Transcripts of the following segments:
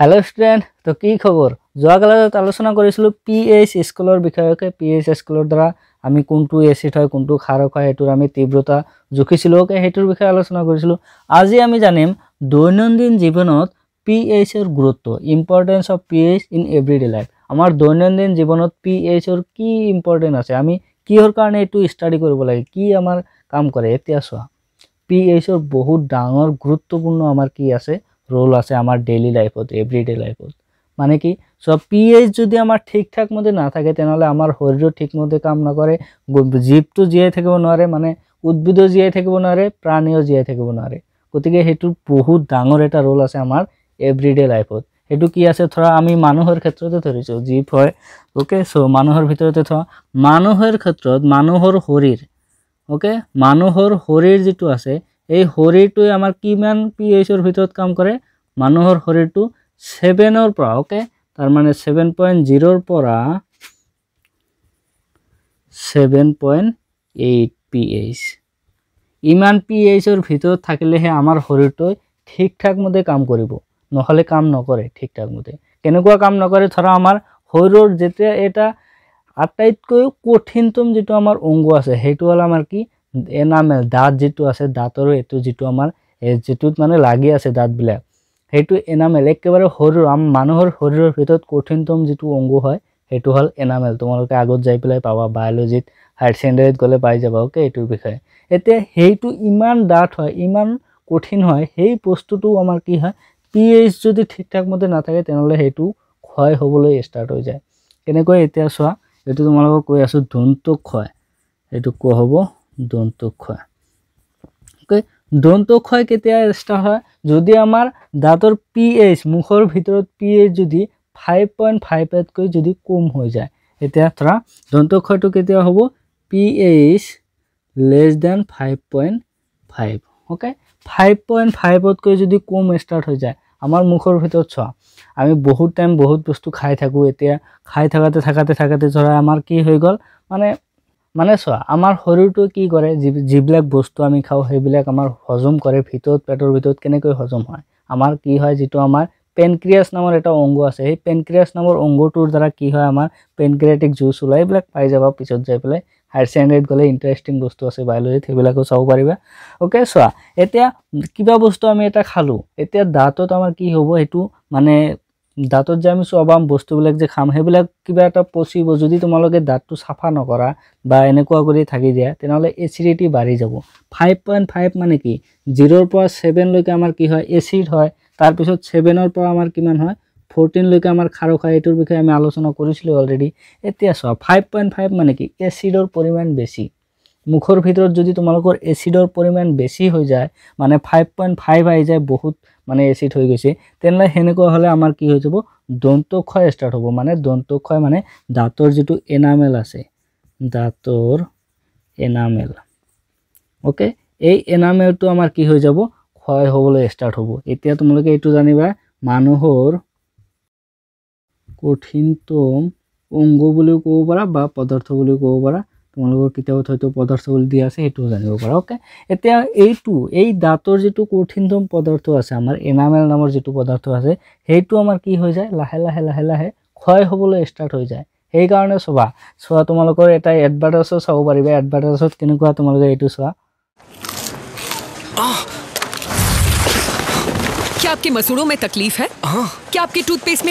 Hello' student তো কি খবৰ যোৱাকালত আলোচনা কৰিছিলোঁ পি এইচ স্কুলৰ বিষয়কে পি এইচ স্কুলৰ দ্বাৰা আমি কোনটো এচিড হয় কোনটো খাৰক হয় সেইটোৰ আমি তীব্ৰতা জুখিছিলোঁ অ'কে সেইটোৰ বিষয়ে আলোচনা কৰিছিলোঁ আজি আমি জানিম দৈনন্দিন জীৱনত পি এইচৰ গুৰুত্ব importance of P H in everyday life আমাৰ দৈনন্দিন জীৱনত পি এইচৰ কি ইম্পৰ্টেণ্ট আছে আমি কিহৰ কাৰণে এইটো ষ্টাডি কৰিব লাগে কি আমাৰ কাম কৰে এতিয়া চোৱা পি এইচৰ বহুত ডাঙৰ গুৰুত্বপূৰ্ণ আমাৰ কি আছে রোল আছে আমার ডেইলি লাইফত এভরিডে লাইফত মানে কি সব পিএইচ যদি আমার ঠিকঠাক মধ্যে না থাকে তেনেহ'লে আমাৰ ঠিক ঠিকমতে কাম নকৰে জীৱটো জীয়াই থাকিব নোৱাৰে মানে উদ্ভিদও জীয়াই থাকিব নোৱাৰে প্ৰাণীও জীয়াই থাকিব নোৱাৰে গতিকে সেইটো বহুত ডাঙৰ এটা ৰোল আছে আমাৰ এভৰিডে লাইফত সেইটো কি আছে ধৰা আমি মানুহৰ ক্ষেত্ৰতে ধৰিছোঁ জীৱ হয় অ'কে চ' মানুহৰ ভিতৰতে থা মানুহৰ ক্ষেত্ৰত মানুহৰ শৰীৰ অ'কে মানুহৰ শৰীৰ যিটো আছে এই শৰীৰটোৱে আমাৰ কিমান পি এইচৰ ভিতৰত কাম কৰে মানুহৰ শৰীৰটো ছেভেনৰ পৰা অ'কে তাৰমানে মানে পইণ্ট জিৰ'ৰ পৰা seven point eight P H ইমান পিএইচৰ ভিতৰ থাকলে হে আমাৰ শৰীৰটাই ঠিকঠাক মতে কাম কৰিব নহলে কাম নকৰে ঠিকঠাক মতে কেনেকুৱা কাম নকৰে ধৰা আমাৰ শৰীৰৰ যেতিয়া এটা আটাইতকৈ কঠিনতম যিটো আমাৰ অংগ আছে সেইটো হল আমাৰ কি এনামেল দাঁত যিটো আছে দাঁতৰো এইটো যিটো আমাৰ যিটোত মানে লাগি আছে দাঁতবিলাক সেইটো এনামেল একেবাৰে সৰু আম মানুহৰ শৰীৰৰ ভিতৰত কঠিনতম যিটো অংগ হয় সেইটো হ'ল এনামেল তোমালোকে আগত যাই পেলাই পাবা বায়'লজিত হায়াৰ ছেকেণ্ডেৰীত গ'লে পাই যাবা অ'কে এইটোৰ বিষয়ে এতিয়া সেইটো ইমান ডাঠ হয় ইমান কঠিন হয় সেই বস্তুটো আমাৰ কি হয় পি এইচ যদি ঠিকঠাক মতে নাথাকে তেনেহ'লে সেইটো ক্ষয় হ'বলৈ ষ্টাৰ্ট হৈ যায় কেনেকৈ এতিয়া চোৱা এইটো তোমালোকক কৈ আছোঁ ধনটো খুৱায় সেইটো ক হ'ব দন্ত ওকে দন্ত ক্ষয় কেতিয়া ষ্টাৰ্ট হয় যদি আমাৰ দাঁতৰ পি এইচ মুখৰ ভিতৰত পি এইচ যদি ফাইভ পইণ্ট ফাইভ যদি কম হৈ যায় এতিয়া ধৰা দন্ত ক্ষয়টো কেতিয়া হ'ব P H less than five point five okay five point ফাইভতকৈ যদি কম ষ্টাৰ্ট হৈ যায় আমাৰ মুখৰ ভিতৰত চোৱা আমি বহুত টাইম বহুত বস্তু খাই থাকোঁ এতিয়া খাই থাকোঁতে থাকাতে থাকাতে ধৰা আমাৰ কি হৈ গ'ল মানে মানে চোৱা আমাৰ শৰীৰটোৱে কি কৰে যি যিবিলাক বস্তু আমি খাওঁ সেইবিলাক আমাৰ হজম কৰে ভিতৰত পেটৰ ভিতৰত কেনেকৈ হজম হয় আমাৰ কি হয় যিটো আমাৰ পেনক্ৰিয়াছ নামৰ এটা অংগ আছে সেই পেনক্ৰিয়াছ নামৰ অংগটোৰ দ্বাৰা কি হয় আমাৰ পেনক্ৰিয়াটিক জুচ ওলাই এইবিলাক পাই যাব পিছত যাই পেলাই হায়াৰ ছেকেণ্ডেৰীত গ'লে ইণ্টাৰেষ্টিং বস্তু আছে বায়'লজিত সেইবিলাকো চাব পাৰিবা অ'কে চোৱা এতিয়া কিবা বস্তু আমি এটা খালোঁ এতিয়া দাঁতত আমাৰ কি হ'ব সেইটো মানে দাঁতত যে আমি চোৱাম বস্তুবিলাক যে খাম সেইবিলাক কিবা এটা পচিব যদি তোমালোকে দাঁতটো চাফা নকৰা বা এনেকুৱা কৰি থাকি দিয়া তেনেহ'লে এচিডিটি বাঢ়ি যাব ফাইভ পইণ্ট ফাইভ মানে কি জিৰ'ৰ পৰা ছেভেনলৈকে আমাৰ কি হয় এচিড হয় তাৰপিছত ছেভেনৰ পৰা আমাৰ কিমান হয় ফৰ্টিনলৈকে আমাৰ খাৰক হয় এইটোৰ বিষয়ে আমি আলোচনা কৰিছিলোঁ অলৰেডি এতিয়া চোৱা ফাইভ পইণ্ট ফাইভ মানে কি এচিডৰ পৰিমাণ বেছি মুখৰ ভিতৰত যদি তোমালোকৰ এচিডৰ পৰিমাণ বেছি হৈ যায় মানে ফাইভ পইণ্ট ফাইভ আহি যায় বহুত মানে এসিড হয়ে গেছে তেনলে হেনেকা হলে আমার কি হয়ে যাব দন্তক্ষয় স্টার্ট হব মানে দন্তক্ষয় মানে দাঁতর যেটু এনামেল আছে দাঁতর এনামেল ওকে এই এনামেলটো আমার কি হয়ে যাব ক্ষয় হবলে স্টার্ট হব এতিয়া তোমালোকে এইটু জানিবা মানুষের কঠিনতম অঙ্গ বলেও কব পারা বা পদার্থ বলেও কব পারা তোমালোকৰ কেতিয়াবা হয়তো পদাৰ্থ বুলি দিয়া আছে সেইটোও জানিব পাৰা অ'কে এতিয়া এইটো এই দাঁতৰ যিটো কঠিনতম পদাৰ্থ আছে আমাৰ এনামেল নামৰ যিটো পদাৰ্থ আছে সেইটো আমাৰ কি হৈ যায় লাহে লাহে লাহে লাহে ক্ষয় হ'বলৈ ষ্টাৰ্ট হৈ যায় সেইকাৰণে চোৱা চোৱা তোমালোকৰ এটা এডভাৰ্টাইজো চাব পাৰিবা এডভাৰটাইজত কেনেকুৱা তোমালোকে এইটো চোৱা क्या आपके मसूड़ों में तकलीफ है हाँ। क्या आपके टूथपेस्ट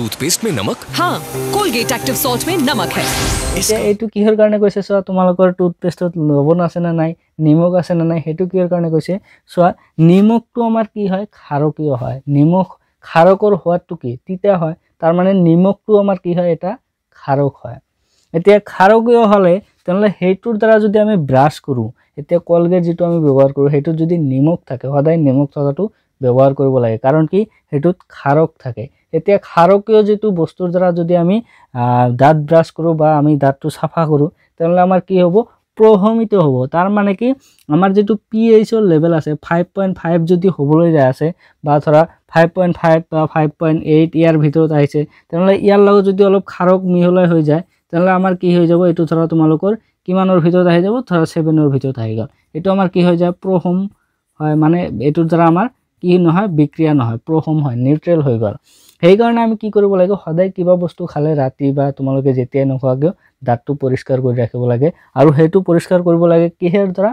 টুথপেষ্ট মে নমক হ্যাঁ কলগেট একটিভ সল্ট মে নমক হ্যাঁ এইটো কিহৰ কাৰণে কৈছে চোৱা তোমালোকৰ টুথপেষ্টত লবণ আছে না নাই নিমখ আছে না নাই সেইটো কিহৰ কাৰণে কৈছে চোৱা নিমখটো আমাৰ কি হয় খাৰকীয় হয় নিমখ খাৰকৰ সোৱাদটো কি তিতা হয় তাৰমানে নিমখটো আমাৰ কি হয় এটা খাৰক হয় এতিয়া খাৰকীয় হ'লে তেনেহ'লে সেইটোৰ দ্বাৰা যদি আমি ব্ৰাছ কৰোঁ এতিয়া কলগেট যিটো আমি ব্যৱহাৰ কৰোঁ সেইটোত যদি নিমখ থাকে সদায় নিমখ থকাটো ব্যৱহাৰ কৰিব লাগে কাৰণ কি সেইটোত খাৰক থাকে এতিয়া খাৰকীয় যিটো বস্তুৰ দ্বাৰা যদি আমি দাঁত ব্ৰাছ কৰোঁ বা আমি দাঁতটো চাফা কৰোঁ তেনেহ'লে আমাৰ কি হব প্ৰভমিত হব তাৰ মানে কি যিটো পি এইচৰ লেভেল আছে ফাইভ পইণ্ট ফাইভ যদি হবলৈ যায় আছে বা ধৰা ফাইভ পইণ্ট ফাইভ বা ফাইভ পইণ্ট এইট ইয়াৰ ভিতৰত আহিছে তেনেহ'লে ইয়াৰ লগত যদি অলপ খাৰক মিহলাই হৈ যায় তেনেহ'লে আমাৰ কি হৈ যাব এইটো ধৰা তোমালোকৰ কিমানৰ ভিতৰত আহি যাব ধৰা ছেভেনৰ ভিতৰত আহি গ'ল এইটো আমাৰ কি হৈ যায় প্ৰহম হয় মানে এইটোৰ দ্বাৰা আমাৰ কি নহয় বিক্ৰিয়া নহয় প্ৰহম হয় নিউট্ৰেল হৈ গ'ল সেইকাৰণে আমি কি কৰিব লাগিব সদায় কিবা বস্তু খালে ৰাতি বা তোমালোকে যেতিয়াই নোখোৱাকৈও দাঁতটো পৰিষ্কাৰ কৰি ৰাখিব লাগে আৰু সেইটো পৰিষ্কাৰ কৰিব লাগে কিহেৰ ধৰা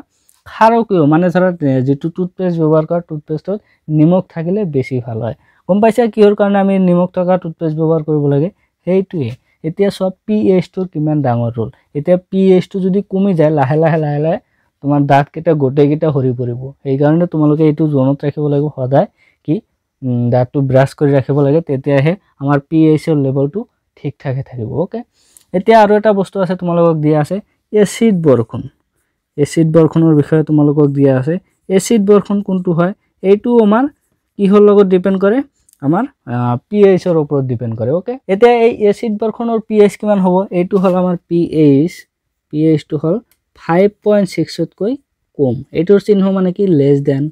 খাৰকৈও মানে ধৰা যিটো টুথপেষ্ট ব্যৱহাৰ কৰা টুথপেষ্টত নিমখ থাকিলে বেছি ভাল হয় গম পাইছা কিহৰ কাৰণে আমি নিমখ থকা টুথপেষ্ট ব্যৱহাৰ কৰিব লাগে সেইটোৱে এতিয়া চব পি এইচটোৰ কিমান ডাঙৰ ৰোল এতিয়া পি এইচটো যদি কমি যায় লাহে লাহে লাহে লাহে তোমাৰ দাঁতকেইটা গোটেইকেইটা সৰি পৰিব সেইকাৰণে তোমালোকে এইটো জ'নত ৰাখিব লাগিব সদায় দাঁতটো ব্ৰাছ কৰি ৰাখিব লাগে তেতিয়াহে আমাৰ পি এইচ অ'ৰ লেভেলটো ঠিক ঠাকে থাকিব অ'কে এতিয়া আৰু এটা বস্তু আছে তোমালোকক দিয়া আছে এচিড বৰষুণ এচিড বৰষুণৰ বিষয়ে তোমালোকক দিয়া আছে এচিড বৰষুণ কোনটো হয় এইটো আমাৰ কিহৰ লগত ডিপেণ্ড কৰে আমাৰ পি এইচৰ ওপৰত ডিপেণ্ড কৰে অ'কে এতিয়া এই এচিড বৰষুণৰ পি এইচ কিমান হ'ব এইটো হ'ল আমাৰ পি এইচ পি এইচটো হ'ল ফাইভ পইণ্ট ছিক্সতকৈ কম এইটোৰ চিহ্ন মানে কি লেছ দেন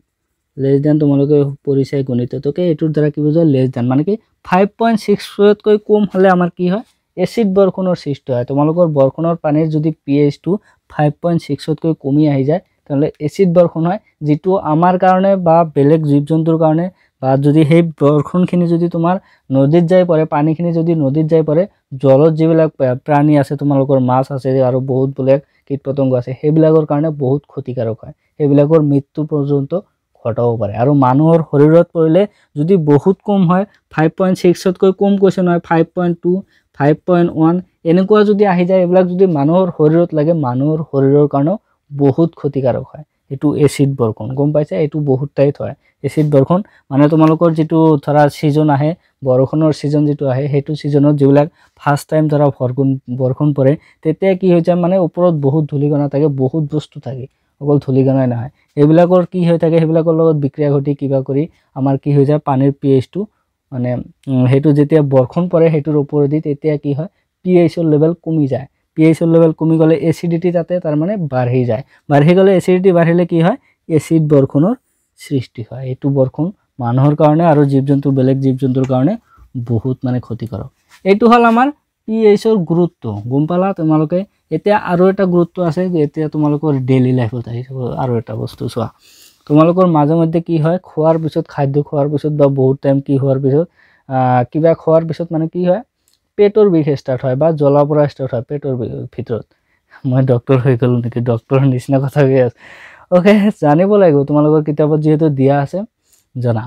লেছ দেন তোমালোকে পৰিছে গণিত তোকে এইটোৰ দ্বাৰা কি বুজোৱা লেছ দেন মানে কি ফাইভ পইণ্ট ছিক্স ফ'ৰতকৈ কম হ'লে আমাৰ কি হয় এচিড বৰষুণৰ সৃষ্টি হয় তোমালোকৰ বৰষুণৰ পানীৰ যদি পি এইচটো ফাইভ পইণ্ট ছিক্সতকৈ কমি আহি যায় তেনেহ'লে এচিড বৰষুণ হয় যিটো আমাৰ কাৰণে বা বেলেগ জীৱ জন্তুৰ কাৰণে বা যদি সেই বৰষুণখিনি যদি তোমাৰ নদীত যাই পৰে পানীখিনি যদি নদীত যাই পৰে জলত যিবিলাক প্ৰাণী আছে তোমালোকৰ মাছ আছে আৰু বহুত বেলেগ কীট পতংগ আছে সেইবিলাকৰ কাৰণে বহুত ক্ষতিকাৰক হয় সেইবিলাকৰ মৃত্যু পৰ্যন্ত ঘটাব পাৰে আৰু মানুহৰ শৰীৰত পৰিলে যদি বহুত কম হয় ফাইভ পইণ্ট ছিক্সতকৈ কম কৈছে নহয় five point two five point one এনেকুৱা যদি আহি যায় এইবিলাক যদি মানুহৰ শৰীৰত লাগে মানুহৰ শৰীৰৰ কাৰণেও বহুত ক্ষতিকাৰক হয় এইটো এচিড বৰষুণ গম পাইছা এইটো বহুত টাইট হয় এচিড বৰষুণ মানে তোমালোকৰ যিটো ধৰা ছিজন আহে বৰষুণৰ ছিজন যিটো আহে সেইটো ছিজনত যিবিলাক ফাৰ্ষ্ট টাইম ধৰা বৰষুণ বৰষুণ পৰে তেতিয়া কি হৈ যায় মানে ওপৰত বহুত ধূলিকণা থাকে বহুত বস্তু থাকে অকল ধূলিকণাই নহয় এইবিলাকৰ কি হৈ থাকে সেইবিলাকৰ লগত বিক্ৰিয়া ঘটি কিবা কৰি আমাৰ কি হৈ যায় পানীৰ পি এইচটো মানে সেইটো যেতিয়া বৰষুণ পৰে সেইটোৰ ওপৰেদি তেতিয়া কি হয় পি এইচৰ লেভেল কমি যায় পি এইচৰ লেভেল কমি গ'লে এচিডিটি তাতে তাৰমানে বাঢ়ি যায় বাঢ়ি গ'লে এচিডিটি বাঢ়িলে কি হয় এচিড বৰষুণৰ সৃষ্টি হয় এইটো বৰষুণ মানুহৰ কাৰণে আৰু জীৱ জন্তুৰ বেলেগ জীৱ জন্তুৰ কাৰণে বহুত মানে ক্ষতিকাৰক এইটো হ'ল আমাৰ পি এইচৰ গুৰুত্ব গম পালা তোমালোকে এতিয়া আৰু এটা গুৰুত্ব আছে এতিয়া তোমালোকৰ ডেইলি লাইফত আহিছো আৰু এটা বস্তু চোৱা তোমালোকৰ মাজে মাজে কি হয় খোৱাৰ পিছত খাদ্য খোৱাৰ পিছত বা বহুত টাইম কি হোৱাৰ পিছত কিবা খোৱাৰ পিছত মানে কি হয় পেটৰ বিষ ষ্টাৰ্ট হয় বা জ্বলাৰ পৰা ষ্টাৰ্ট হয় পেটৰ ভিতৰত মই ডক্টৰ হৈ গ'লোঁ নেকি ডক্টৰৰ নিচিনা কথা কৈ আছোঁ অ'কে জানিব লাগিব তোমালোকৰ কিতাপত যিহেতু দিয়া আছে জনা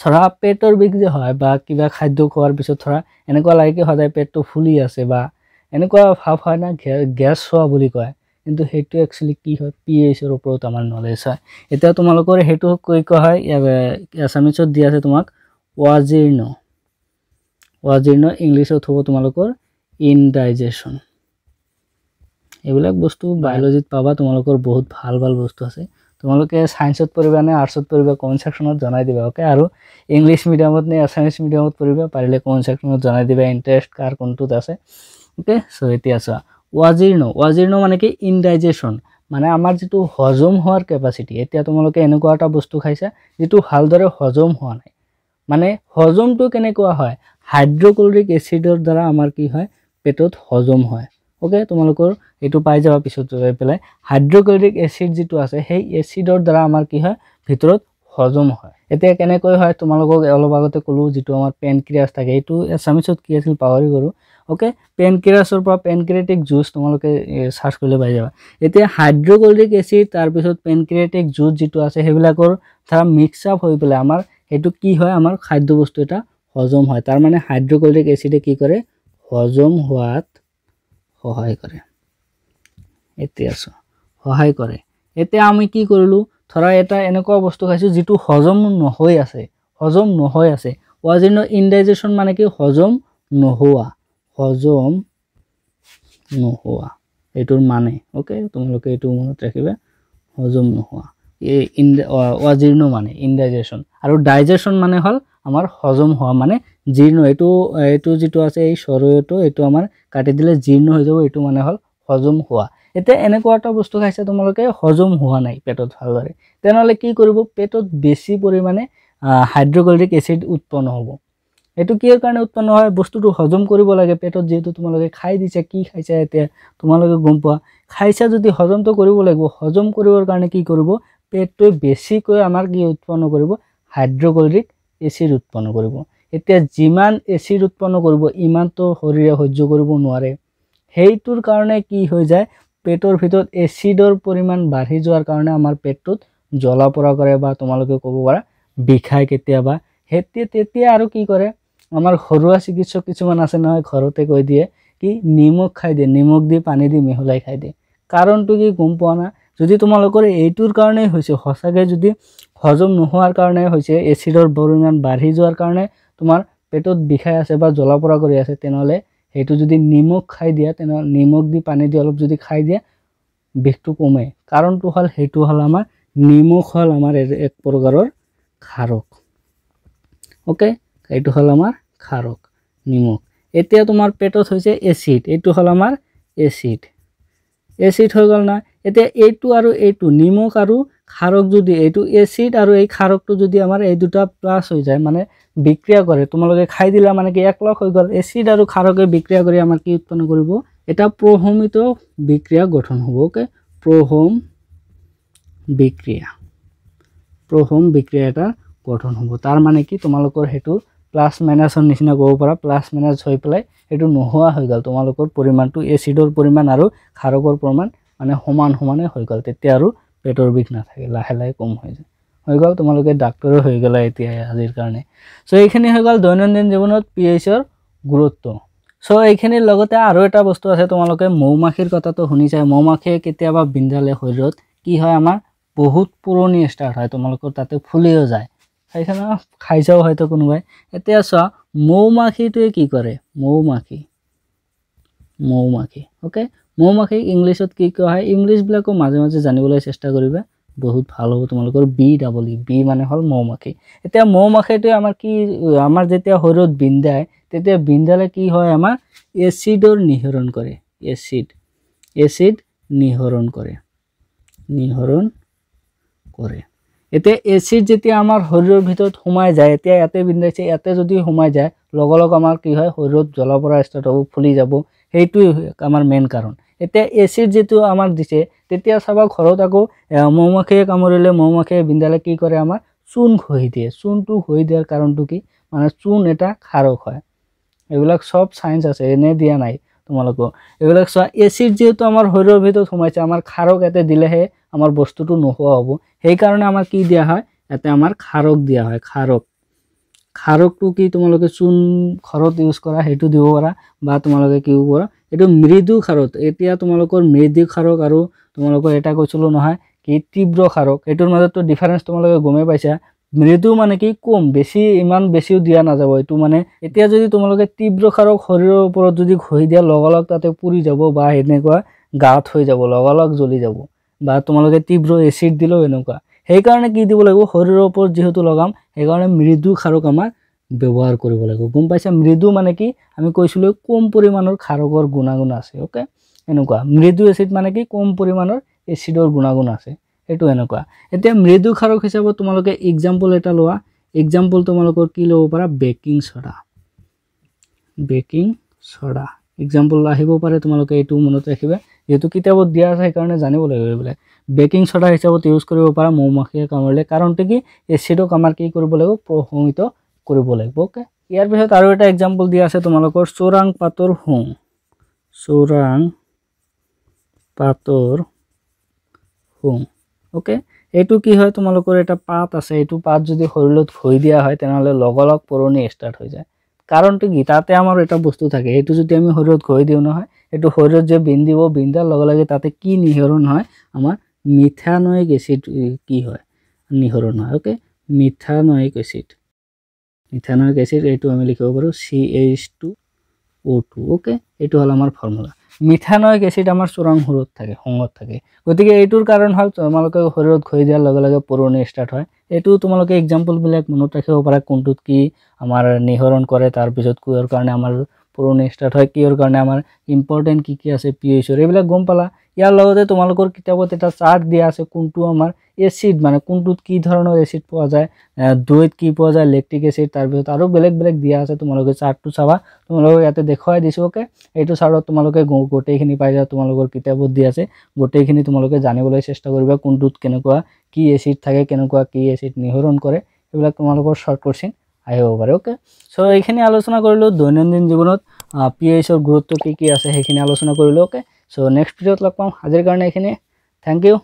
ধৰা পেটৰ বিষ যে হয় বা কিবা খাদ্য খোৱাৰ পিছত ধৰা এনেকুৱা লাগে কি সদায় পেটটো ফুলি আছে বা এনেকুৱা ভাৱ হয় না গেছ হোৱা বুলি কয় কিন্তু সেইটো একচুৱেলি কি হয় পি এইচৰ ওপৰত আমাৰ নলেজ হয় এতিয়া তোমালোকৰ সেইটো কৈ কোৱা হয় এছামিছত দিয়া আছে তোমাক ৱাজীৰ্ণ ৱাজীৰ্ণ ইংলিছত হ'ব তোমালোকৰ ইনডাইজেশ্যন এইবিলাক বস্তু বায়'লজিত পাবা তোমালোকৰ বহুত ভাল ভাল বস্তু আছে তোমালোকে সায়েন্সত পৰিবা নে আৰ্টছত পৰিবা কমেণ্ট ছেকশ্যনত জনাই দিবা অ'কে আৰু ইংলিছ মিডিয়ামত নে আছামিছ মিডিয়ামত পৰিবা পাৰিলে কমেণ্ট ছেকশ্যনত জনাই দিবা ইণ্টাৰেষ্ট কাৰ কোনটোত আছে অ'কে চ' এতিয়া চোৱা ৱাজিৰ্ণ ৱাজিৰ্ণ মানে কি ইনডাইজেচন মানে আমাৰ যিটো হজম হোৱাৰ কেপাচিটি এতিয়া তোমালোকে এনেকুৱা এটা বস্তু খাইছা যিটো ভালদৰে হজম হোৱা নাই মানে হজমটো কেনেকুৱা হয় হাইড্ৰক্লৰিক এচিডৰ দ্বাৰা আমাৰ কি হয় পেটত হজম হয় ওকে তোমালোকৰ এইটো পাই যাবা পিছত লৈ পেলাই হাইড্ৰক্লৰিক এচিড যিটো আছে সেই এচিডৰ দ্বাৰা আমাৰ কি হয় ভিতৰত হজম হয় এতিয়া কেনেকৈ হয় তোমালোকক অলপ আগতে ক'লোঁ যিটো আমাৰ পেনক্ৰিয়াছ থাকে এইটো এচামিছত কি আছিল পাহৰি কৰোঁ অ'কে পেনক্ৰিয়াছৰ পৰা পেনক্ৰিয়েটিক জুচ তোমালোকে চাৰ্চ কৰিলে পাই যাবা এতিয়া হাইড্ৰক্লৰিক এচিড তাৰপিছত পেনক্ৰিয়েটিক জুচ যিটো আছে সেইবিলাকৰ ধৰা মিক্সআপ হৈ পেলাই আমাৰ সেইটো কি হয় আমাৰ খাদ্য বস্তু এটা হজম হয় তাৰমানে হাইড্ৰক্লৰিক এচিডে কি কৰে হজম হোৱাত সহায় কৰে এতিয়া চোৱা সহায় কৰে এতিয়া আমি কি কৰিলোঁ ধৰা এটা এনেকুৱা বস্তু খাইছোঁ যিটো হজম নহৈ আছে হজম নহৈ আছে ৱাজিৰ্ণ ইনডাইজেশ্যন মানে কি হজম নোহোৱা হজম নোহোৱা এইটোৰ মানে অ'কে তোমালোকে এইটো মনত ৰাখিবা হজম নোহোৱা এই ইন ৱাজিৰ্ণ মানে ইনডাইজেশ্যন আৰু ডাইজেশ্যন মানে হ'ল আমাৰ হজম হোৱা মানে জীৰ্ণ এইটো এইটো যিটো আছে এই চৰৈয়টো এইটো আমাৰ কাটি দিলে জীৰ্ণ হৈ যাব এইটো মানে হ'ল হজম হোৱা এতিয়া এনেকুৱা এটা বস্তু খাইছে তোমালোকে হজম হোৱা নাই পেটত ভালদৰে তেনেহ'লে কি কৰিব পেটত বেছি পৰিমাণে হাইড্ৰক্লৰিক এচিড উৎপন্ন হ'ব এইটো কিহৰ কাৰণে উৎপন্ন হয় বস্তুটো হজম কৰিব লাগে পেটত যিহেতু তোমালোকে খাই দিছে কি খাইছা এতিয়া তোমালোকে গম পোৱা খাইছা যদি হজমটো কৰিব লাগিব হজম কৰিবৰ কাৰণে কি কৰিব পেটটোৱে বেছিকৈ আমাৰ কি উৎপন্ন কৰিব হাইড্ৰক্লৰিক এসিড উৎপন্ন করব এতিয়া যিমান এসিড উৎপন্ন করব ইমান তো শরীরে সহ্য করব নয় সেইটোর কারণে কি হয়ে যায় পেটর ভিতর এসিডর পরিমাণ বাড়ি যার কারণে আমার পেটত জ্বলা পড়া করে বা তোমালকে কব পড়া বিষায় কেতিয়াবা তেতিয়া আর কি করে আমার ঘরুয়া চিকিৎসক কিছু আছে নয় ঘরতে কই দিয়ে কি নিমখ খাই দিয়ে নিমখ দিয়ে পানি দিয়ে মিহলাই খাই দিয়ে কারণটা কি গম পা না যদি তোমালোকৰ এইটোৰ কাৰণেই হৈছে সঁচাকৈ যদি হজম নোহোৱাৰ কাৰণে হৈছে এচিডৰ পৰিমাণ বাঢ়ি যোৱাৰ কাৰণে তোমাৰ পেটত বিষাই আছে বা জ্বলা পৰা কৰি আছে তেনেহ'লে সেইটো যদি নিমখ খাই দিয়া তেনেহ'লে নিমখ দি পানী দি অলপ যদি খাই দিয়া বিষটো কমে কাৰণটো হ'ল সেইটো হ'ল আমাৰ নিমখ হ'ল আমাৰ এক প্ৰকাৰৰ খাৰক অ'কে এইটো হ'ল আমাৰ খাৰক নিমখ এতিয়া তোমাৰ পেটত হৈছে এচিড এইটো হ'ল আমাৰ এচিড এচিড হৈ গ'ল না এতিয়া এইটো আৰু এইটো নিমখ আৰু খাৰক যদি এইটো এচিড আৰু এই খাৰকটো যদি আমাৰ এই দুটা প্লাছ হৈ যায় মানে বিক্ৰিয়া কৰে তোমালোকে খাই দিলা মানে কি একলগ হৈ গ'ল এচিড আৰু খাৰকে বিক্ৰিয়া কৰি আমাৰ কি উৎপন্ন কৰিব এটা প্ৰসমিত বিক্ৰিয়া গঠন হ'ব অ'কে প্ৰসম বিক্ৰিয়া প্ৰসম বিক্ৰিয়া এটা গঠন হ'ব তাৰ মানে কি তোমালোকৰ সেইটো প্লাছ মাইনাছৰ নিচিনা ক'ব পাৰা প্লাছ মাইনাছ হৈ পেলাই সেইটো নোহোৱা হৈ গ'ল তোমালোকৰ পৰিমাণটো এচিডৰ পৰিমাণ আৰু খাৰকৰ পৰিমাণ মানে সমান সমানে হৈ গ'ল তেতিয়া আৰু পেটৰ বিষ নাথাকে লাহে লাহে কম হৈ যায় হৈ গ'ল তোমালোকে ডাক্তৰো হৈ গ'লা এতিয়া আজিৰ কাৰণে চ' এইখিনি হৈ গ'ল দৈনন্দিন জীৱনত পি এইচৰ গুৰুত্ব চ' এইখিনিৰ লগতে আৰু এটা বস্তু আছে তোমালোকে মৌ মাখিৰ কথাটো শুনিছাই মাখিয়ে কেতিয়াবা বিন্ধালে শৰীৰত কি হয় আমাৰ বহুত পুৰণি ষ্টাৰ্ট হয় তোমালোকৰ তাতে ফুলিও যায় খাইছা খাইছাও হয়তো কোনোবাই এতিয়া চোৱা মৌ মাখিটোৱে কি কৰে মৌ মাখি মৌ মাখি অ'কে মৌ মৌমাখিক ইংলিছত কি কোৱা হয় ইংলিছবিলাকো মাজে মাজে জানিবলৈ চেষ্টা কৰিবা বহুত ভাল হ'ব তোমালোকৰ বি ডাবল ই বি মানে হ'ল মৌ মাখি এতিয়া মৌ মাখিটোৱে আমাৰ কি আমাৰ যেতিয়া শৰীৰত বিন্ধায় তেতিয়া বিন্ধালে কি হয় আমাৰ এচিডৰ নিহৰণ কৰে এচিড এচিড নিহৰণ কৰে নিহৰণ কৰে এতিয়া এচিড যেতিয়া আমাৰ শৰীৰৰ ভিতৰত সোমাই যায় এতিয়া ইয়াতে বিন্ধাইছে ইয়াতে যদি সোমাই যায় লগালগ আমাৰ কি হয় শৰীৰত জ্বলাৰ পৰা ষ্টাৰ্ট হ'ব ফুলি যাব সেইটোৱে আমাৰ মেইন কাৰণ এতিয়া এচিড যিটো আমাৰ দিছে তেতিয়া চাবা ঘৰত আকৌ মৌ মাখিয়ে কামুৰিলে মৌ মাখিয়ে বিন্ধালে কি কৰে আমাৰ চূণ ঘঁহি দিয়ে চূণটো ঘঁহি দিয়াৰ কাৰণটো কি মানে চূণ এটা খাৰক হয় এইবিলাক চব চাইন্স আছে এনে দিয়া নাই তোমালোকো এইবিলাক চোৱা এচিড যিহেতু আমাৰ শৰীৰৰ ভিতৰত সোমাইছে আমাৰ খাৰক এটা দিলেহে আমাৰ বস্তুটো নোহোৱা হ'ব সেইকাৰণে আমাৰ কি দিয়া হয় ইয়াতে আমাৰ খাৰক দিয়া হয় খাৰক খাৰকটো কি তোমালোকে চূণ খাৰত ইউজ কৰা সেইটো দিব পাৰা বা তোমালোকে কি কৰা এইটো মৃদু খাৰত এতিয়া তোমালোকৰ মৃদু খাৰক আৰু তোমালোকৰ এটা কৈছিলোঁ নহয় কি তীব্ৰ খাৰক এইটোৰ মাজততো ডিফাৰেঞ্চ তোমালোকে গমেই পাইছা মৃদু মানে কি কম বেছি ইমান বেছিও দিয়া নাযাব এইটো মানে এতিয়া যদি তোমালোকে তীব্ৰ খাৰক শৰীৰৰ ওপৰত যদি ঘঁহি দিয়া লগালগ তাতে পুৰি যাব বা সেনেকুৱা গাঁত হৈ যাব লগালগ জ্বলি যাব বা তোমালোকে তীব্ৰ এচিড দিলেও এনেকুৱা সেইকাৰণে কি দিব লাগিব শৰীৰৰ ওপৰত যিহেতু লগাম সেইকাৰণে মৃদু খাৰক আমাৰ ব্যৱহাৰ কৰিব লাগিব গম পাইছা মৃদু মানে কি আমি কৈছিলোঁ কম পৰিমাণৰ খাৰকৰ গুণাগুণ আছে অ'কে এনেকুৱা মৃদু এচিড মানে কি কম পৰিমাণৰ এচিডৰ গুণাগুণ আছে সেইটো এনেকুৱা এতিয়া মৃদু খাৰক হিচাপত তোমালোকে এক্সাম্পল এটা লোৱা এক্সাম্পল তোমালোকৰ কি ল'ব পাৰা baking soda baking soda example আহিব পাৰে তোমালোকে এইটো মনত ৰাখিবা যিহেতু কিতাপত দিয়া আছে সেইকাৰণে জানিব লাগিব এইবিলাক বেকিং চ'ডা হিচাপত ইউজ কৰিব পাৰা মৌ মাখিয়ে কামুৰিলে কাৰণটো কি এচিডক আমাৰ কি কৰিব লাগিব প্ৰশমিত কৰিব লাগিব অ'কে ইয়াৰ পিছত আৰু এটা এক্সাম্পল দিয়া আছে তোমালোকৰ চোৰাং পাতৰ হোং চোৰাং পাতৰ হোং অ'কে এইটো কি হয় তোমালোকৰ এটা পাত আছে এইটো পাত যদি শৰীৰত ঘঁহি দিয়া হয় তেনেহ'লে লগলগ পুৰণি ষ্টাৰ্ট হৈ যায় কারণটা কি তাতে আমার এটা বস্তু থাকে এটু যদি আমি শৰীৰত দিও দিওঁ নহয় এইটো শৰীৰত যে বিন্ধিব বিন্ধাৰ লগে লগে তাতে কি নিহরণ হয় আমাৰ মিথানয়িক এচিড কি হয় নিহৰণ হয় okay methanoic acid methanoic acid এইটো আমি লিখিব পাৰোঁ C H two O' two okay এইটো হ'ল আমাৰ ফৰ্মুলা মিথানয়িক এচিড আমাৰ চোৰাং শুৰত থাকে শুঙত থাকে গতিকে এইটোৰ কাৰণ হ'ল তোমালোকে শৰীৰত ঘূৰি দিয়াৰ লগে লগে পুৰণি ষ্টাৰ্ট হয় এইটো তোমালোকে এক্সাম্পলবিলাক মনত ৰাখিব পাৰা কোনটোত কি আমাৰ নিহৰণ কৰে তাৰপিছত কিহৰ কাৰণে আমাৰ পুৰণি ষ্টাৰ্ট হয় কিহৰ কাৰণে আমাৰ ইম্পৰ্টেণ্ট কি কি আছে পি এইচৰ এইবিলাক গম পালা ইয়াৰ লগতে তোমালোকৰ কিতাপত এটা চাৰ্ট দিয়া আছে কোনটো আমাৰ এচিড মানে কোনটোত কি ধৰণৰ এচিড পোৱা যায় দৈত কি পোৱা যায় লেক্ট্ৰিক এচিড তাৰপিছত আৰু বেলেগ বেলেগ দিয়া আছে তোমালোকে চাৰ্টটো চাবা তোমালোকক ইয়াতে দেখুৱাই দিছোঁ অ'কে এইটো চাৰ্টত তোমালোকে গোটেইখিনি পাই যায় তোমালোকৰ কিতাপত দিয়া আছে গোটেইখিনি তোমালোকে জানিবলৈ চেষ্টা কৰিবা কোনটোত কেনেকুৱা কি এচিড থাকে কেনেকুৱা কি এচিড নিহৰণ কৰে সেইবিলাক তোমালোকৰ শ্বৰ্ট কোৱেশ্যন আহিব পাৰে অ'কে চ' এইখিনি আলোচনা কৰিলোঁ দৈনন্দিন জীৱনত পি এইচৰ গুৰুত্ব কি কি আছে সেইখিনি আলোচনা কৰিলোঁ অ'কে सो नेक्स्ट भिडियो लग पाँव आज थैंक यू